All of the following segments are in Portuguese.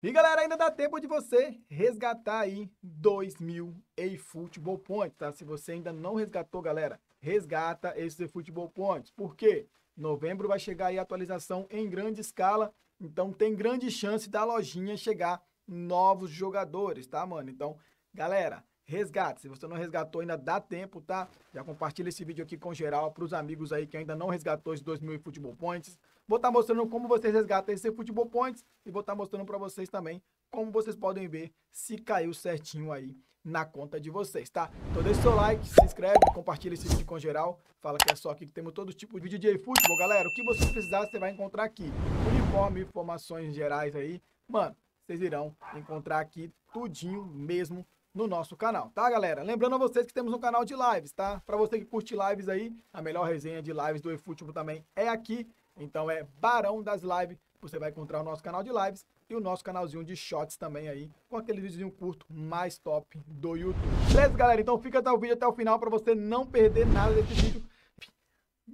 E galera, ainda dá tempo de você resgatar aí e eFootball Points, tá? Se você ainda não resgatou, galera, resgata esses eFootball Points. Por quê? Novembro vai chegar aí a atualização em grande escala, então tem grande chance da lojinha chegar novos jogadores, tá, mano? Então, galera, resgate. Se você não resgatou, ainda dá tempo, tá? Já compartilha esse vídeo aqui com geral, para os amigos aí que ainda não resgatou esses e eFootball Points. Vou estar tá mostrando como vocês resgatam esse Futebol Points e vou estar tá mostrando para vocês também como vocês podem ver se caiu certinho aí na conta de vocês, tá? Então deixa o seu like, se inscreve, compartilha esse vídeo com geral. Fala que é só aqui que temos todo tipo de vídeo de futebol, galera. O que você precisar, você vai encontrar aqui. Uniforme, informações gerais aí. Mano, vocês irão encontrar aqui tudinho mesmo no nosso canal, tá, galera? Lembrando a vocês que temos um canal de lives, tá? Para você que curte lives aí, a melhor resenha de lives do eFootball também é aqui. Então é Barão das Lives. Você vai encontrar o nosso canal de lives e o nosso canalzinho de shots também aí, com aquele videozinho curto mais top do YouTube. Beleza, galera? Então fica até o vídeo até o final para você não perder nada desse vídeo.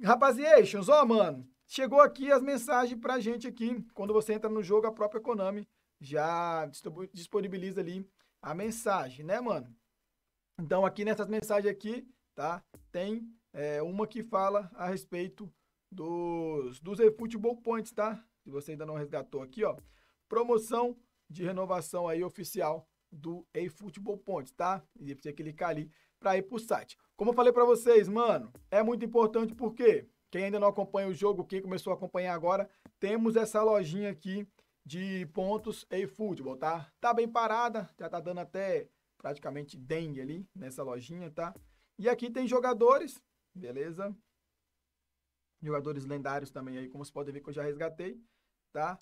Rapaziations, ó, mano, chegou aqui as mensagens pra gente aqui. Quando você entra no jogo, a própria Konami já disponibiliza ali a mensagem, né, mano? Então aqui nessas mensagens aqui, tá? Tem é, uma que fala a respeito dos, dos eFootball Points, tá? Se você ainda não resgatou aqui, ó. Promoção de renovação aí oficial do eFootball Points, tá? E você clicar ali para ir pro site. Como eu falei para vocês, mano, é muito importante porque quem ainda não acompanha o jogo, quem começou a acompanhar agora, temos essa lojinha aqui de pontos eFootball, tá? Tá bem parada, já tá dando até praticamente dengue ali nessa lojinha, tá? E aqui tem jogadores, beleza? jogadores lendários também aí, como vocês podem ver que eu já resgatei, tá?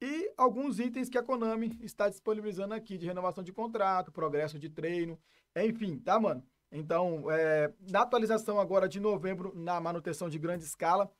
E alguns itens que a Konami está disponibilizando aqui, de renovação de contrato, progresso de treino, enfim, tá, mano? Então, é, na atualização agora de novembro, na manutenção de grande escala,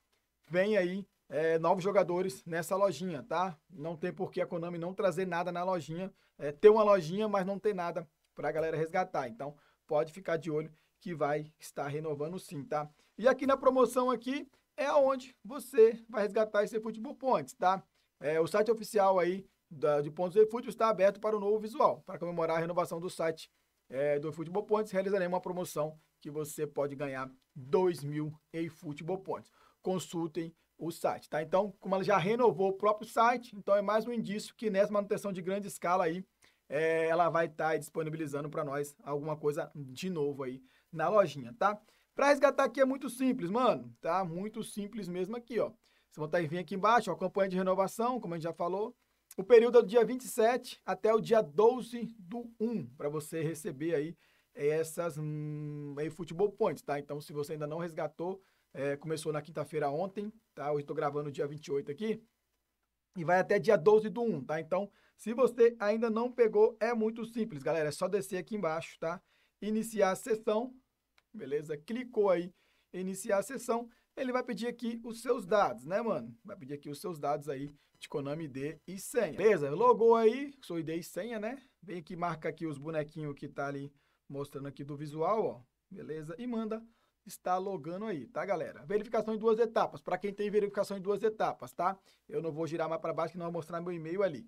vem aí é, novos jogadores nessa lojinha, tá? Não tem por que a Konami não trazer nada na lojinha, é, ter uma lojinha, mas não ter nada para a galera resgatar. Então, pode ficar de olho que vai estar renovando sim, tá? E aqui na promoção aqui, é onde você vai resgatar esse futebol por tá? É, o site oficial aí da, de pontos do futebol está aberto para o novo visual. Para comemorar a renovação do site é, do Futebol Pontes, realizaremos uma promoção que você pode ganhar 2 mil em Futebol Pontes. Consultem o site, tá? Então, como ela já renovou o próprio site, então é mais um indício que nessa manutenção de grande escala aí, é, ela vai estar tá disponibilizando para nós alguma coisa de novo aí na lojinha, tá? Para resgatar aqui é muito simples, mano, tá? Muito simples mesmo aqui, ó. Você botar e vir aqui embaixo, ó, campanha de renovação, como a gente já falou. O período é do dia 27 até o dia 12 do 1, para você receber aí eh, essas hum, aí Futebol Points, tá? Então, se você ainda não resgatou, é, começou na quinta-feira ontem, tá? Eu estou gravando dia 28 aqui e vai até dia 12 do 1, tá? Então, se você ainda não pegou, é muito simples, galera. É só descer aqui embaixo, tá? Iniciar a sessão beleza? Clicou aí em iniciar a sessão, ele vai pedir aqui os seus dados, né, mano? Vai pedir aqui os seus dados aí de Konami ID e senha. Beleza, logou aí, sou ID e senha, né? Vem aqui, marca aqui os bonequinhos que tá ali mostrando aqui do visual, ó. Beleza? E manda está logando aí, tá, galera? Verificação em duas etapas, para quem tem verificação em duas etapas, tá? Eu não vou girar mais para baixo, que não vou mostrar meu e-mail ali.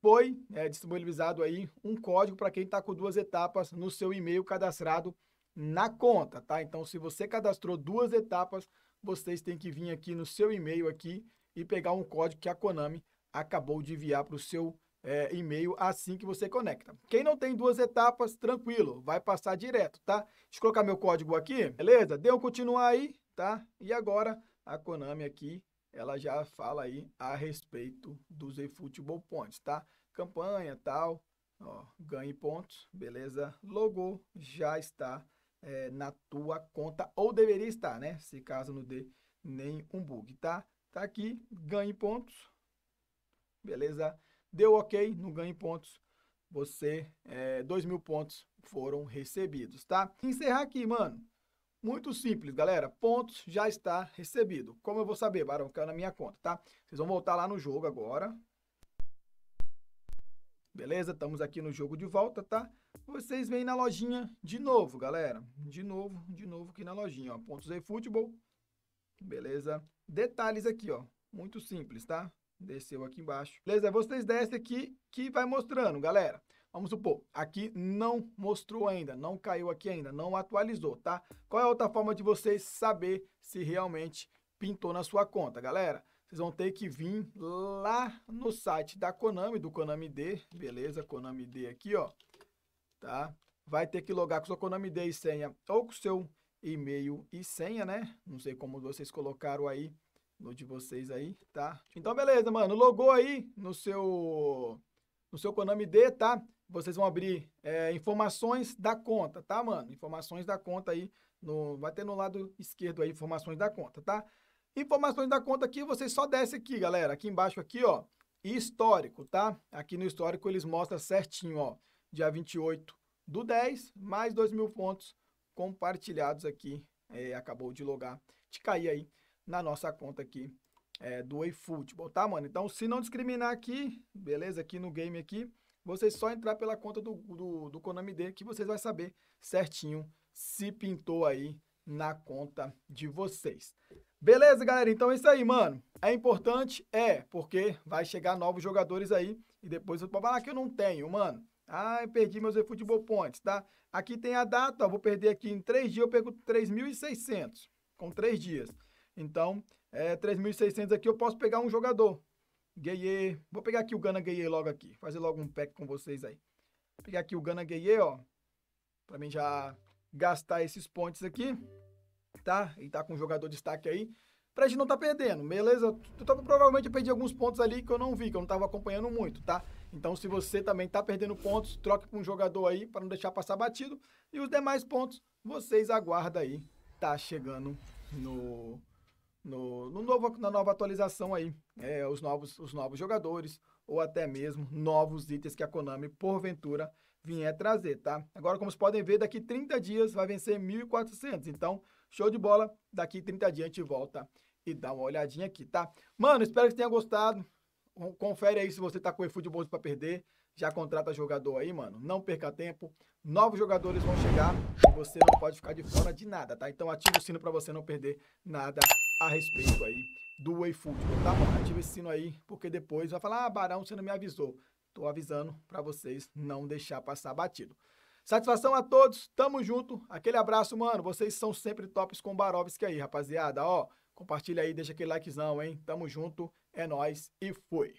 Foi é, disponibilizado aí um código para quem está com duas etapas no seu e-mail cadastrado na conta, tá? Então, se você cadastrou duas etapas, vocês têm que vir aqui no seu e-mail aqui e pegar um código que a Konami acabou de enviar para o seu é, e-mail assim que você conecta. Quem não tem duas etapas, tranquilo, vai passar direto, tá? Deixa eu colocar meu código aqui, beleza? Deu continuar aí, tá? E agora a Konami aqui, ela já fala aí a respeito dos eFootball Points, tá? Campanha, tal, ó, ganhe pontos, beleza? Logo já está é, na tua conta, ou deveria estar, né? Se caso não dê nenhum bug, tá? Tá aqui, ganhe pontos. Beleza? Deu ok, não ganhe pontos. Você, é, 2 mil pontos foram recebidos, tá? Encerrar aqui, mano. Muito simples, galera. Pontos já está recebido. Como eu vou saber, Barão? Caiu na minha conta, tá? Vocês vão voltar lá no jogo agora. Beleza? Estamos aqui no jogo de volta, tá? vocês vêm na lojinha de novo, galera. De novo, de novo aqui na lojinha, ó. Pontos e futebol. Beleza? Detalhes aqui, ó. Muito simples, tá? Desceu aqui embaixo. Beleza? Vocês descem aqui que vai mostrando, galera. Vamos supor, aqui não mostrou ainda, não caiu aqui ainda, não atualizou, tá? Qual é a outra forma de vocês saber se realmente pintou na sua conta, galera? Vocês vão ter que vir lá no site da Konami, do Konami D, beleza? Konami D aqui, ó tá? Vai ter que logar com o seu Conamide e senha ou com o seu e-mail e senha, né? Não sei como vocês colocaram aí no de vocês aí, tá? Então, beleza, mano. Logou aí no seu no seu Konami D, tá? Vocês vão abrir é, informações da conta, tá, mano? Informações da conta aí. No, vai ter no lado esquerdo aí, informações da conta, tá? Informações da conta aqui, vocês só desce aqui, galera. Aqui embaixo aqui, ó. Histórico, tá? Aqui no histórico eles mostram certinho, ó dia 28 do 10, mais 2 mil pontos compartilhados aqui. É, acabou de logar, de cair aí na nossa conta aqui é, do eFootball, tá, mano? Então, se não discriminar aqui, beleza? Aqui no game aqui, vocês só entrar pela conta do, do, do Konami D, que vocês vão saber certinho se pintou aí na conta de vocês. Beleza, galera? Então é isso aí, mano. É importante? É, porque vai chegar novos jogadores aí e depois eu vou falar que eu não tenho, mano. Ah, perdi meus eFootball Points, tá? Aqui tem a data, ó, vou perder aqui em 3 dias, eu perco 3.600 com 3 dias. Então, é, 3.600 aqui eu posso pegar um jogador. Gueye, vou pegar aqui o Gana Gueye logo aqui, fazer logo um pack com vocês aí. Vou pegar aqui o Gana Gueye, ó, pra mim já gastar esses pontos aqui, tá? E tá com um jogador de destaque aí, pra gente não tá perdendo, beleza? Então, provavelmente eu perdi alguns pontos ali que eu não vi, que eu não tava acompanhando muito, tá? Então, se você também está perdendo pontos, troque com um jogador aí para não deixar passar batido. E os demais pontos, vocês aguardam aí. Tá chegando no, no, no novo, na nova atualização aí. É, os, novos, os novos jogadores ou até mesmo novos itens que a Konami, porventura, vier trazer, tá? Agora, como vocês podem ver, daqui 30 dias vai vencer 1.400. Então, show de bola. Daqui 30 dias a gente volta e dá uma olhadinha aqui, tá? Mano, espero que tenha gostado confere aí se você tá com o eFootball para perder. Já contrata jogador aí, mano. Não perca tempo. Novos jogadores vão chegar e você não pode ficar de fora de nada, tá? Então ativa o sino para você não perder nada a respeito aí do eFootball, tá, bom Ativa esse sino aí, porque depois vai falar, ah, Barão, você não me avisou. Tô avisando para vocês não deixar passar batido. Satisfação a todos, tamo junto. Aquele abraço, mano. Vocês são sempre tops com Barovski aí, rapaziada. Ó, compartilha aí, deixa aquele likezão, hein? Tamo junto. É nós e fui.